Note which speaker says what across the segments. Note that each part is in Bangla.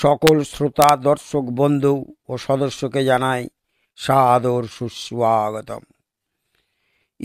Speaker 1: সকল শ্রোতা দর্শক বন্ধু ও সদস্যকে জানাই সাদর সুস্বাগতম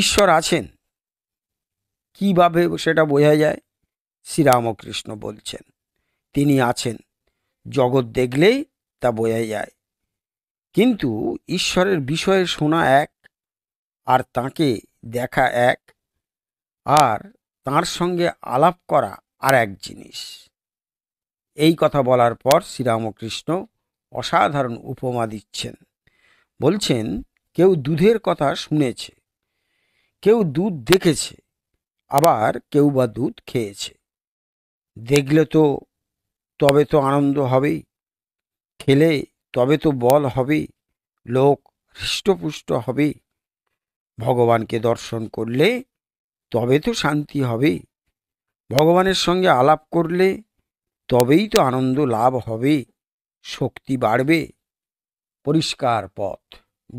Speaker 1: ঈশ্বর আছেন কিভাবে সেটা বোঝা যায় শ্রীরামকৃষ্ণ বলছেন তিনি আছেন জগৎ দেখলেই তা বোঝা যায় কিন্তু ঈশ্বরের বিষয়ে শোনা এক আর তাকে দেখা এক আর তার সঙ্গে আলাপ করা আর এক জিনিস এই কথা বলার পর শ্রীরামকৃষ্ণ অসাধারণ উপমা দিচ্ছেন বলছেন কেউ দুধের কথা শুনেছে কেউ দুধ দেখেছে আবার কেউ বা দুধ খেয়েছে দেখলে তো তবে তো আনন্দ হবেই খেলে তবে তো বল হবে লোক হৃষ্টপুষ্ট হবে ভগবানকে দর্শন করলে তবে তো শান্তি হবে ভগবানের সঙ্গে আলাপ করলে তবেই তো আনন্দ লাভ হবে শক্তি বাড়বে পরিষ্কার পথ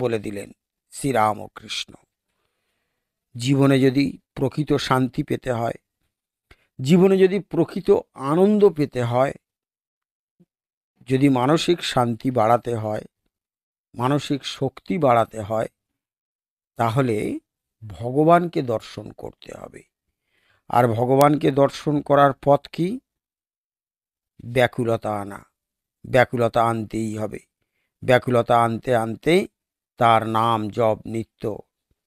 Speaker 1: বলে দিলেন শ্রীরামকৃষ্ণ জীবনে যদি প্রকৃত শান্তি পেতে হয় জীবনে যদি প্রকৃত আনন্দ পেতে হয় যদি মানসিক শান্তি বাড়াতে হয় মানসিক শক্তি বাড়াতে হয় তাহলে ভগবানকে দর্শন করতে হবে আর ভগবানকে দর্শন করার পথ কি ব্যাকুলতা আনা ব্যাকুলতা আনতেই হবে ব্যাকুলতা আনতে আনতে তার নাম জব নিত্য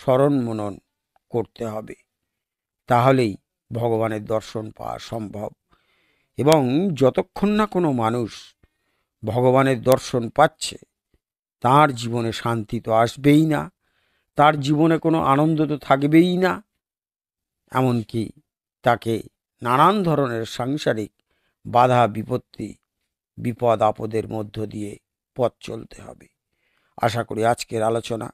Speaker 1: স্মরণ মনন করতে হবে তাহলেই ভগবানের দর্শন পাওয়া সম্ভব এবং যতক্ষণ না কোনো মানুষ ভগবানের দর্শন পাচ্ছে তার জীবনে শান্তি তো আসবেই না তার জীবনে কোনো আনন্দ তো থাকবেই না এমনকি তাকে নানান ধরনের সাংসারিক বাধা বিপত্তি বিপদ আপদের মধ্য দিয়ে পথ চলতে হবে আশা করি আজকের আলোচনা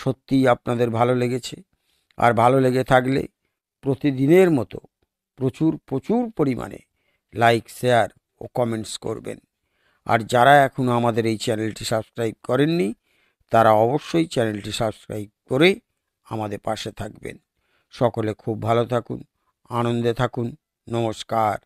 Speaker 1: সত্যিই আপনাদের ভালো লেগেছে আর ভালো লেগে থাকলে প্রতিদিনের মতো প্রচুর প্রচুর পরিমাণে লাইক শেয়ার ও কমেন্টস করবেন আর যারা এখনও আমাদের এই চ্যানেলটি সাবস্ক্রাইব করেননি তারা অবশ্যই চ্যানেলটি সাবস্ক্রাইব করে আমাদের পাশে থাকবেন সকলে খুব ভালো থাকুন আনন্দে থাকুন নমস্কার